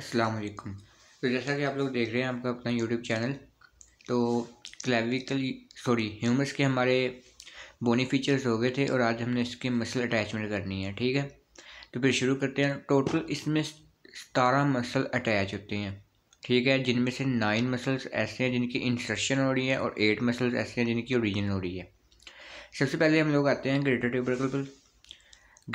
अस्सलाम वालेकुम तो जैसा कि आप लोग देख रहे हैं आपका अपना यूट्यूब चैनल तो क्लेविकल सॉरी ह्यूमस के हमारे बोनी फीचर्स हो गए थे और आज हमने इसकी मसल अटैचमेंट करनी है ठीक है तो फिर शुरू करते हैं टोटल इसमें सतारह मसल अटैच होते हैं ठीक है जिनमें से नाइन मसल्स ऐसे हैं जिनकी इंसर्शन हो रही है और एट मसल्स ऐसे हैं जिनकी ओरिजिन हो रही है सबसे पहले हम लोग आते हैं ग्रेटर ट्यूबरकल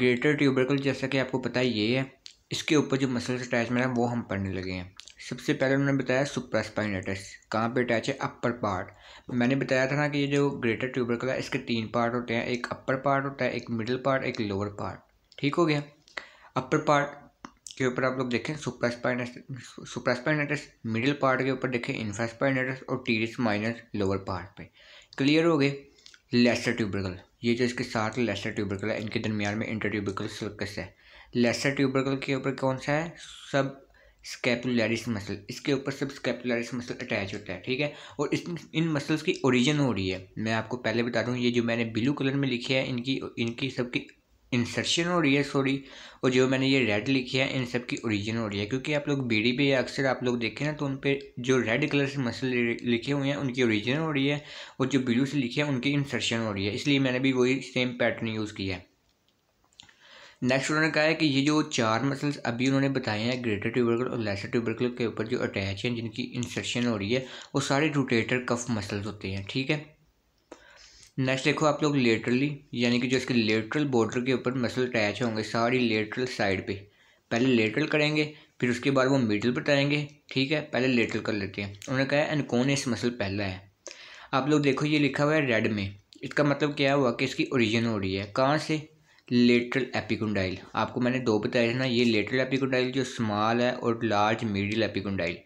ग्रेटर ट्यूबरकल जैसा कि आपको पता ये है इसके ऊपर जो मसल्स अटैचमेंट है वो हम पढ़ने लगे हैं सबसे पहले उन्होंने बताया सुप्रास्पाइनेटस कहाँ पे अटैच है अपर पार्ट मैंने बताया था ना कि ये जो ग्रेटर है इसके तीन पार्ट होते हैं एक अपर पार्ट होता है एक मिडिल पार्ट एक लोअर पार्ट ठीक हो गया अपर पार्ट के ऊपर आप लोग देखें सुप्रास्पाइनेटस सुप्रास्पाइनेटस मिडिल पार्ट के ऊपर देखें इन्फ्रास्पाइनेटस और टीरिस माइनस लोअर पार्ट पे क्लियर हो गए लेसर ट्यूबरकल ये जो इसके साथ लेसर ट्यूबरकल है इनके दरमियान में इंटर ट्यूबरकल सर्कस है लेसर ट्यूबरकल के ऊपर कौन सा है सब स्कैपुलरिस मसल इसके ऊपर सब स्कैपुलरिस मसल अटैच होता है ठीक है और इस इन मसल्स की ओरिजिन हो रही है मैं आपको पहले बता दूँ ये जो मैंने ब्लू कलर में लिखी है इनकी इनकी सबकी इंसर्शन हो रही है सॉरी और जो मैंने ये रेड लिखी है इन सब की ओरिजिन हो रही है क्योंकि आप लोग बीड़ी पे अक्सर आप लोग देखें ना तो उन पर जो रेड कलर से मसल लिखे हुए हैं उनकी ओरिजिन हो रही है और जो ब्लू से लिखे हैं उनकी इंसर्शन हो रही है इसलिए मैंने भी वही सेम पैटर्न यूज़ किया है नेक्स्ट उन्होंने कहा है कि ये जो चार मसल्स अभी उन्होंने बताए हैं ग्रेटर ट्यूबरकल और लेसर ट्यूबरकल के ऊपर जो अटैच हैं जिनकी इंसर्शन हो रही है वो सारे रोटेटर कफ मसल्स होते हैं ठीक है नेक्स्ट देखो आप लोग लेटरली यानी कि जो इसके लेटरल बॉर्डर के ऊपर मसल अटैच होंगे सारी लेटरल साइड पर पहले लेटरल करेंगे फिर उसके बाद वो मिडल बताएंगे ठीक है पहले लेटरल कर लेते हैं उन्होंने कहा है इस मसल पहला है आप लोग देखो ये लिखा हुआ है रेड में इसका मतलब क्या हुआ कि इसकी ओरिजिन हो रही है कहाँ से लेटरल एपिकुंडाइल आपको मैंने दो बताया ना ये लेटरल एपिकुंडाइल जो स्मॉल है और लार्ज मीडियल एपिकुंडाइल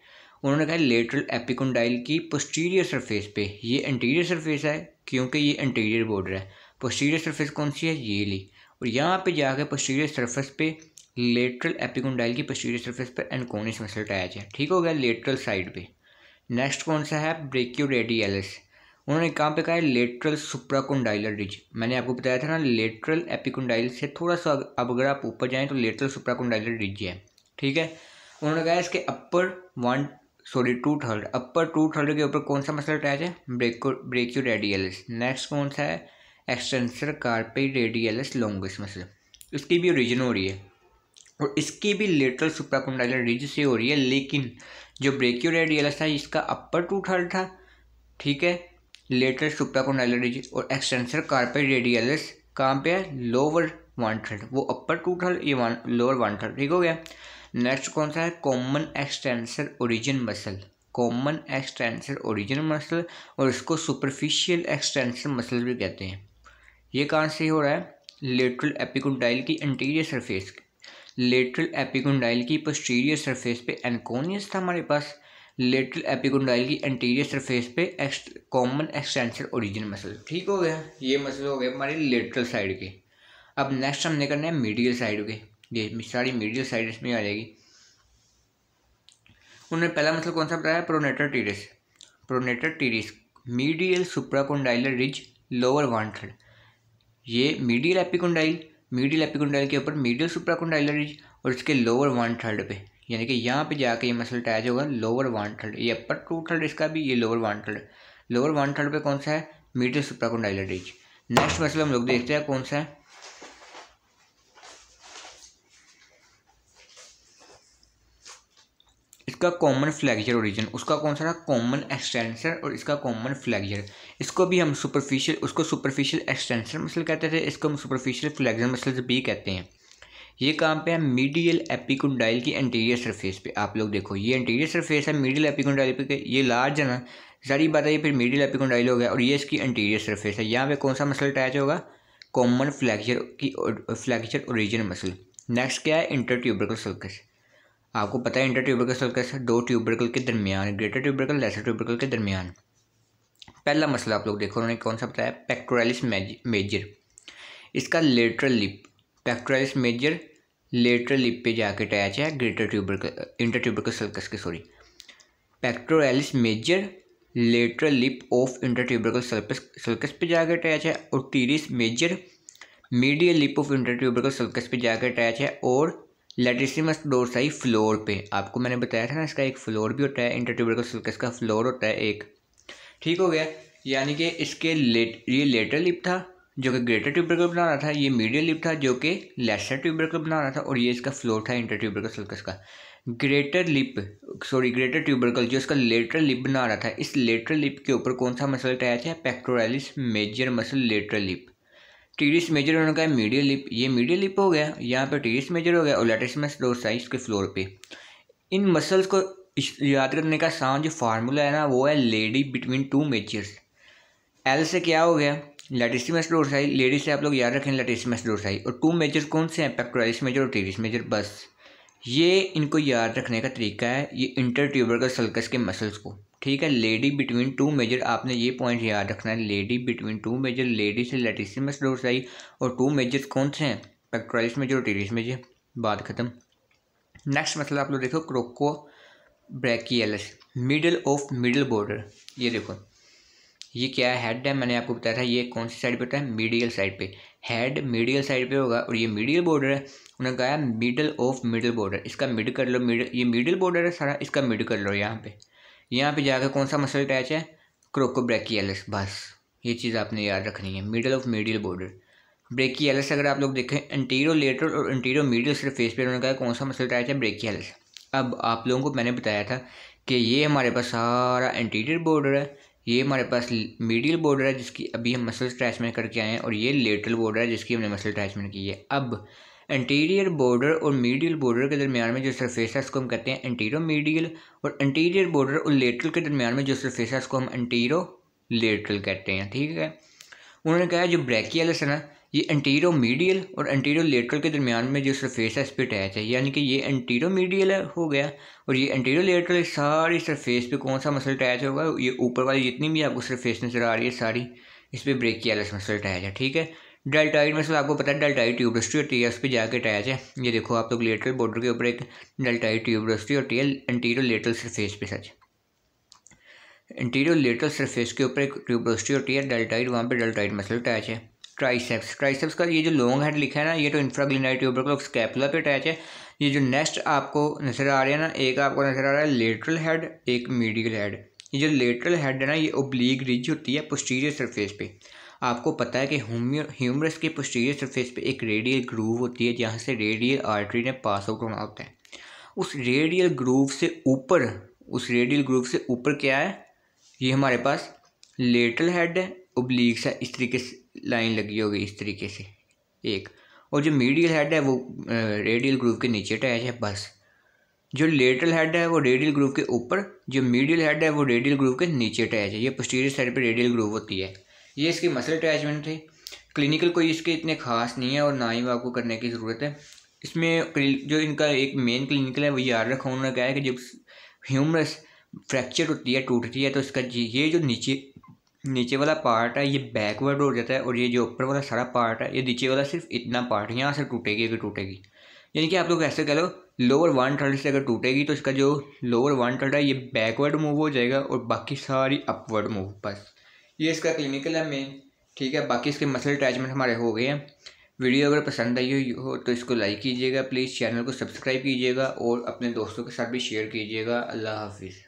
उन्होंने कहा लेटरल एपिकुंडाइल की पोस्टीरियर सरफेस पे ये इंटीरियर सरफेस है क्योंकि ये इंटीरियर बॉर्डर है पोस्टीरियर सरफेस कौन सी है ये ली और यहाँ पे जाकर पोस्टीरियर सरफेस पे लेटरल एपिकुंडाइल की पोस्टीरियर सरफेस पर एनकोनिस मसल अटैच है ठीक हो गया लेटरल साइड पे नेक्स्ट कौन सा है रेडियलिस उन्होंने कहाँ पे कहा है लेटरल सुप्राकुंडाइलर रिज मैंने आपको बताया था ना लेटरल एपिकुंडाइल से थोड़ा सा अब अगर आप ऊपर जाएँ तो लेटरल सुप्राकुंडाइलर रिज है ठीक है उन्होंने कहा इसके upper one sorry two third upper two third के ऊपर कौन सा मसल अटैच है ब्रेको ब्रेक्यू रेडियलिस नेक्स्ट कौन सा है extensor carpi radialis longest muscle इसकी भी ओरिजिन हो रही है और इसकी भी लेटरल सुप्राकुंडाइलर रिज से हो रही है लेकिन जो ब्रेक्यू रेडियलस था इसका अपर टू थर्ड था ठीक है लेटर supracondylar और एक्सटेंसर कार्पे रेडियलिस कहाँ पे है लोअर वन थर्ड वो अपर टू थर्ड ये वन लोअर वन थर्ड ठीक हो गया नेक्स्ट कौन सा है common extensor origin muscle common extensor origin muscle और इसको सुपरफिशियल एक्सटेंसर मसल भी कहते हैं ये कहाँ से हो रहा है लेटरल एपिकुंडाइल की इंटीरियर सरफेस लेटरल एपिकुंडाइल की पोस्टीरियर सरफेस पे एनकोनियस था हमारे पास लेटरल एपिकोडाइल की एंटीरियर सरफेस पे एक्स कॉमन एक्सटेंसर ओरिजिन मसल ठीक हो गया ये मसल हो गए हमारी लेटरल साइड के अब नेक्स्ट हमने करना है मीडियल साइड के ये सारी मीडियल साइड इसमें आ जाएगी उन्होंने पहला मसल कौन सा बताया pronator teres pronator teres medial supracondylar ridge lower third ये मीडियल एपिकोंडाइल मीडियल एपिकोंडाइल के ऊपर मीडियल सुप्राकोंडाइलर रिज और इसके लोअर वन थर्ड पे यानी कि यहाँ पे जाके ये मसल अटैच होगा लोअर वन थर्ड ये अपर टू थर्ड इसका भी ये lower one third lower one third पे कौन सा है मीटर सुप्राकोंडाइलर रिज नेक्स्ट मसल हम लोग देखते हैं कौन सा है इसका कॉमन फ्लैक्जर ओरिजिन उसका कौन सा था कॉमन एक्सटेंसर और इसका कॉमन फ्लैक्जर इसको भी हम सुपरफिशियल उसको सुपरफिशियल एक्सटेंसर मसल कहते थे इसको हम सुपरफिशियल फ्लैक्जर मसल भी कहते हैं ये काम पे है मीडियल एपिकुंडाइल की एंटीरियर सरफेस पे आप लोग देखो ये एंटीरियर सरफेस है मीडियल एपिकुंडाइल पे ये लार्ज है ना सारी बात है ये फिर मीडियल एपिकुंडाइल हो गया और ये इसकी एंटीरियर सरफेस है यहाँ पे कौन सा मसल अटैच होगा कॉमन फ्लैक्चर की फ्लैक्चर ओरिजिन मसल नेक्स्ट क्या है इंटर ट्यूबरकल सर्कस आपको पता है इंटर ट्यूबरकल सर्कस दो ट्यूबरकल के दरमियान ग्रेटर ट्यूबरकल लेसर ट्यूबरकल के दरमियान पहला मसला आप लोग देखो उन्होंने कौन सा बताया पेक्टोरलिस मेजर इसका lateral lip pectoralis major lateral lip पे जाके अटैच है greater tuber inter tuber sulcus के sorry pectoralis major lateral lip of inter tuber sulcus sulcus पे जाके अटैच है और teres major medial lip of intertubercular sulcus पे जाके अटैच है और लेटिसिमस डोरसाई फ्लोर पे आपको मैंने बताया था ना इसका एक फ्लोर भी होता है इंटर ट्यूबरकल सल्कस का फ्लोर होता है एक ठीक हो गया यानी कि इसके लेट ये लेटर लिप था जो कि ग्रेटर ट्यूबरकल बना रहा था ये मीडियल लिप था जो कि लेसर ट्यूबरकल बना रहा था और ये इसका फ्लोर था इंटर ट्यूबरकल सल्कस का greater lip sorry greater tubercle जो इसका लेटरल लिप बना रहा था इस लेटरल लिप के ऊपर कौन सा मसल अटैच है pectoralis major muscle lateral lip teres major उन्होंने कहा मीडियल लिप ये मीडियल लिप हो गया यहाँ पर टीरिस मेजर हो गया और लेटेसमस साइज के फ्लोर पर इन मसल्स को याद करने का सामान जो फार्मूला है ना वो है lady between two majors L से क्या हो गया लैटिसी में डोरसाई लेडीज से आप लोग याद रखें लैटिसमस डोरसाई और टू मेजर कौन से हैं पेक्टोराइस मेजर और टेरिस मेजर बस ये इनको याद रखने का तरीका है ये इंटर ट्यूबर का सल्कस के मसल्स को ठीक है लेडी बिटवीन टू मेजर आपने ये पॉइंट याद रखना है lady between two major lady से लैटिसिमस डोरसाई और टू मेजर कौन से हैं पेक्ट्राइस मेजर और टेरिस मेजर बात खत्म नेक्स्ट मसला आप लोग देखो coracobrachialis middle of middle border ये देखो ये क्या है हेड है मैंने आपको बताया था ये कौन सी साइड पे होता है मीडियल साइड पे हेड मीडियल साइड पे होगा और ये मीडियल बॉर्डर है उन्होंने कहा मिडल ऑफ मिडल बॉर्डर इसका मिड कर लो मिड ये मिडिल बॉर्डर है सारा इसका मिड कर लो यहाँ पे यहाँ पे जाकर कौन सा मसल अटैच है क्रोकोब्रैकियलस बस ये चीज़ आपने याद रखनी है middle of medial border brachialis अगर आप लोग देखें इंटीरियो लेटर और इंटीरियो मीडियल सरफेस पे उन्होंने कहा कौन सा मसल अटैच है ब्रेकियलस अब आप लोगों को मैंने बताया था कि ये हमारे पास सारा इंटीरियर बॉर्डर है ये हमारे पास मीडियल बॉर्डर है जिसकी अभी हम मसल अटैचमेंट करके आए हैं और ये लेटरल बॉर्डर है जिसकी हमने मसल अटैचमेंट की है अब इंटीरियर बॉर्डर और मीडियल बॉर्डर के दरमियान में जो सरफेस है उसको हम कहते हैं एंटीरो मीडियल और इंटीरियर बॉर्डर और लेटरल के दरमियान में जो सरफेस है उसको हम एंटीरो लेटरल कहते हैं ठीक है उन्होंने कहा जो ब्रैकियलस है ना ये एंटीरो मीडियल और एंटीरो लेटरल के दरमियान में जो सरफेस है इस पर अटैच है यानी कि ये एंटीरो मीडियल हो गया और ये एंटीरो लेटरल सारी सरफेस पे कौन सा मसल अटैच होगा ये ऊपर वाली जितनी भी आपको सरफेस नज़र आ रही है सारी इस पर ब्रेकियालस मसल अटैच है ठीक है डेल्टाइड मसल मतलब आपको पता है डेल्टाइड होती है उस पर जाके अटैच है ये देखो आप लोग लेटरल बॉर्डर के ऊपर एक डेल्टाइड ट्यूबरस्टी होती है एंटीरो लेटरल सरफेस पे सच इंटीरियर लेटर सरफेस के ऊपर एक ट्यूबरोस्टी होती है डेल्टाइड वहाँ पे डेल्टाइड मसल अटैच है ट्राइसेप्स ट्राइसेप्स का ये जो लॉन्ग हेड लिखा है ना ये तो इन्फ्राग्लिनाइट ट्यूबर को स्कैपुला पे अटैच है ये जो नेक्स्ट आपको नज़र आ रहा है ना एक आपको नज़र आ रहा है लेटरल हेड एक मीडियल हेड ये जो लेटरल हेड है ना ये ओब्लीग रिज होती है पोस्टीरियर सरफेस पे आपको पता है कि ह्यूमरस के पोस्टीरियर सरफेस पे एक रेडियल ग्रूव होती है जहाँ से रेडियल आर्टरी ने पास आउट होना होता है उस रेडियल ग्रूव से ऊपर उस रेडियल ग्रूव से ऊपर क्या है ये हमारे पास लेटल हेड है ओब्लीक है इस तरीके से लाइन लगी होगी इस तरीके से एक और जो मीडियल हेड है वो रेडियल ग्रूव के नीचे अटैच है बस जो लेटरल हेड है वो रेडियल ग्रूव के ऊपर जो मीडियल हेड है वो रेडियल ग्रूव के नीचे अटैच है ये पोस्टीरियर साइड पे रेडियल ग्रूव होती है ये इसकी मसल अटैचमेंट थी क्लिनिकल कोई इसके इतने खास नहीं है और ना ही वो आपको करने की ज़रूरत है इसमें जो इनका एक मेन क्लिनिकल है वो याद रखा उन्होंने कहा है कि जब ह्यूमरस फ्रैक्चर होती है टूटती है तो इसका ये जो नीचे नीचे वाला पार्ट है ये बैकवर्ड हो जाता है और ये जो ऊपर वाला सारा पार्ट है ये नीचे वाला सिर्फ इतना पार्ट यहाँ से टूटेगी अगर टूटेगी यानी कि आप लोग ऐसे कह लो लोअर वन थर्ड से अगर टूटेगी तो इसका जो लोअर वन थर्ड है ये बैकवर्ड मूव हो जाएगा और बाकी सारी अपवर्ड मूव बस ये इसका क्लिनिकल है मेन ठीक है बाकी इसके मसल अटैचमेंट हमारे हो गए हैं वीडियो अगर पसंद आई हो तो इसको लाइक कीजिएगा प्लीज़ चैनल को सब्सक्राइब कीजिएगा और अपने दोस्तों के साथ भी शेयर कीजिएगा अल्लाह हाफिज़